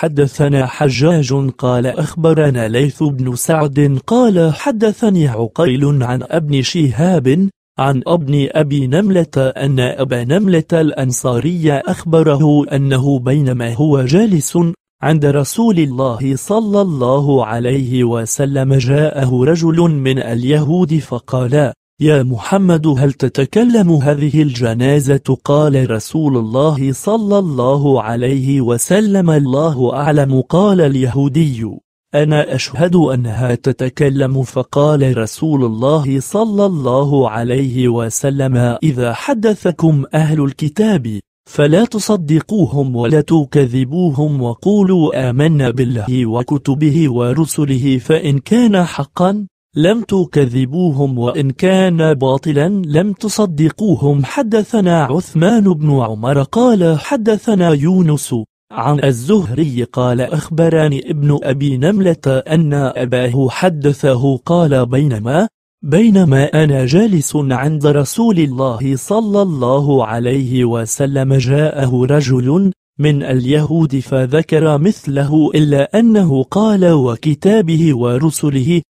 حدثنا حجاج قال أخبرنا ليث بن سعد قال حدثني عقيل عن ابن شهاب عن ابن أبي نملة أن أبا نملة الأنصاري أخبره أنه بينما هو جالس عند رسول الله صلى الله عليه وسلم جاءه رجل من اليهود فقال يا محمد هل تتكلم هذه الجنازة قال رسول الله صلى الله عليه وسلم الله أعلم قال اليهودي أنا أشهد أنها تتكلم فقال رسول الله صلى الله عليه وسلم إذا حدثكم أهل الكتاب فلا تصدقوهم ولا تكذبوهم وقولوا آمنا بالله وكتبه ورسله فإن كان حقا لم تكذبوهم وإن كان باطلا لم تصدقوهم حدثنا عثمان بن عمر قال حدثنا يونس عن الزهري قال أخبرني ابن أبي نملة أن أباه حدثه قال بينما بينما أنا جالس عند رسول الله صلى الله عليه وسلم جاءه رجل من اليهود فذكر مثله إلا أنه قال وكتابه ورسله